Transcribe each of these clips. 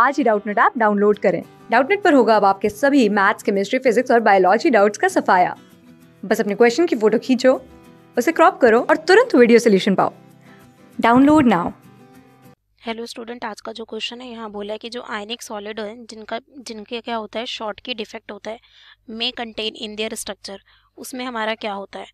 आज ही Doubtnut app download करें डाउटनेट पर होगा अब आपके सभी मैथ्स केमिस्ट्री फिजिक्स और बायोलॉजी डाउट्स का सफाया बस अपने क्वेश्चन की फोटो खींचो उसे क्रॉप करो और तुरंत वीडियो सोल्यूशन पाओ डाउनलोड नाउ हेलो स्टूडेंट आज का जो क्वेश्चन है यहाँ बोला है कि जो आयनिक सॉलिड है जिनका जिनके क्या होता है शॉर्ट की डिफेक्ट होता है may contain in their structure उसमें हमारा क्या होता है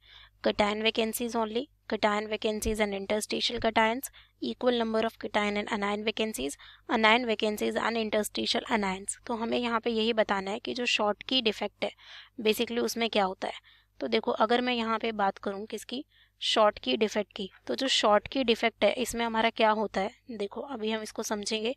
cation vacancies only, cation vacancies and interstitial cations, equal number of cation and anion vacancies, anion vacancies and interstitial anions. तो हमें यहाँ पे यही बताना है कि जो शॉर्ट की डिफेक्ट है बेसिकली उसमें क्या होता है तो देखो अगर मैं यहाँ पे बात करूँ किसकी शॉर्ट की डिफेक्ट की तो जो शॉर्ट की डिफेक्ट है इसमें हमारा क्या होता है देखो अभी हम इसको समझेंगे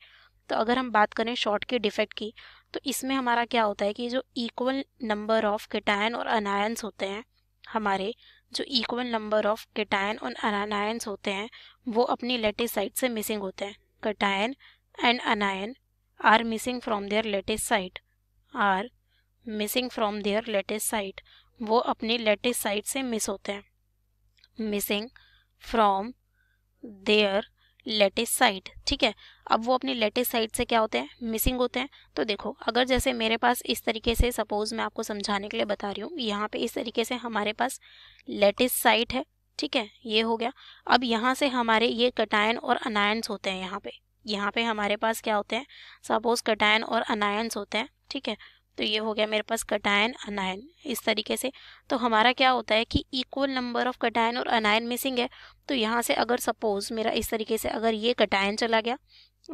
तो अगर हम बात करें शॉर्ट की डिफेक्ट की तो इसमें हमारा क्या होता है कि जो इक्वल नंबर ऑफ किटायन और अनायंस होते हैं हमारे जो इक्वल नंबर ऑफ केटायन और अनायंस होते हैं वो अपनी लेटेस्ट साइट से मिसिंग होते हैं cation and anion are missing from their lattice site are missing from their lattice site वो अपनी लेटेस्ट साइट से मिस होते हैं missing from their lattice site ठीक है अब वो अपने साइड से क्या होते हैं मिसिंग होते हैं तो देखो अगर जैसे मेरे पास इस तरीके से सपोज मैं आपको समझाने के लिए बता रही हूँ यहाँ पे इस तरीके से हमारे पास लेटेस्ट साइट है ठीक है ये हो गया अब यहाँ से हमारे ये कटायन और अनायंस होते हैं यहाँ पे यहाँ पे हमारे पास क्या होते हैं सपोज कटायन और अनायंस होते हैं ठीक है तो ये हो गया मेरे पास कटायन अनायन इस तरीके से तो हमारा क्या होता है कि इक्वल नंबर ऑफ कटायन और अनायन मिसिंग है तो यहाँ से अगर सपोज मेरा इस तरीके से अगर ये कटायन चला गया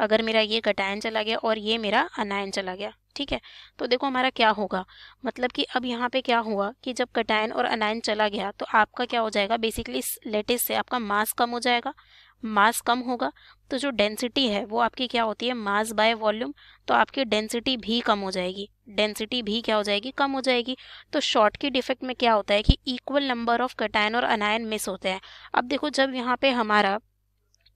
अगर मेरा ये कटायन चला गया और ये मेरा अनायन चला गया ठीक है तो देखो हमारा क्या होगा मतलब कि अब यहाँ पे क्या हुआ कि जब कटायन और अनायन चला गया तो आपका क्या हो जाएगा बेसिकली इस लेटेस्ट से आपका मास कम हो जाएगा मास कम होगा तो जो डेंसिटी है वो आपकी क्या होती है मास बाय वॉल्यूम तो आपकी डेंसिटी भी कम हो जाएगी डेंसिटी भी क्या हो जाएगी कम हो जाएगी तो शॉर्ट की डिफेक्ट में क्या होता है कि इक्वल नंबर ऑफ कटायन और अनायन मिस होते हैं अब देखो जब यहाँ पे हमारा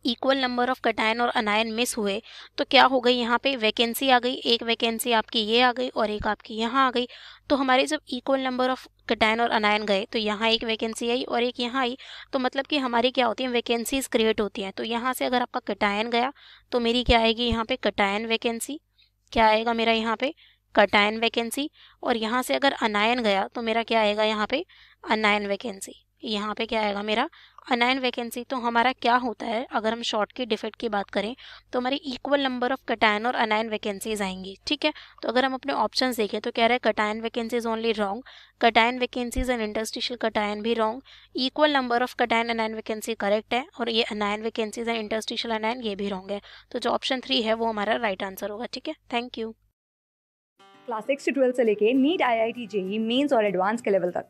इक्वल नंबर ऑफ कटायन और अनायन मिस हुए तो क्या हो गई यहाँ पे वैकेंसी आ गई एक वैकेंसी आपकी ये आ गई और एक आपकी यहाँ आ गई तो हमारे जब इक्वल नंबर ऑफ कटायन और अनायन गए तो यहाँ एक वैकेंसी आई और एक यहाँ आई तो मतलब कि हमारी क्या होती है वैकेंसीज क्रिएट होती हैं तो यहाँ से अगर आपका कटायन गया तो मेरी क्या आएगी यहाँ पे कटायन वैकेंसी क्या आएगा मेरा यहाँ पे कटायन वैकेंसी और यहाँ से अगर अनायन गया तो मेरा क्या आएगा यहाँ पे अनायन वैकेंसी यहाँ पे क्या आएगा मेरा अनाइन वैकेंसी तो हमारा क्या होता है अगर हम शॉर्ट की डिफेक्ट की बात करें तो हमारी इक्वल नंबर ऑफ कटायन और अनाइन वैकेंसीज आएंगी ठीक है तो अगर हम अपने ऑप्शन देखें तो कह रहे हैं cation vacancies only wrong cation vacancies and interstitial cation भी wrong equal number of cation anion vacancy correct है और ये anion vacancies and interstitial anion ये भी रॉन्ग है तो जो ऑप्शन थ्री है वो हमारा राइट right आंसर होगा ठीक है थैंक यू क्लास सिक्स से ट्वेल्थ से लेके NEET I I T JEE mains और एडवांस के लेवल तक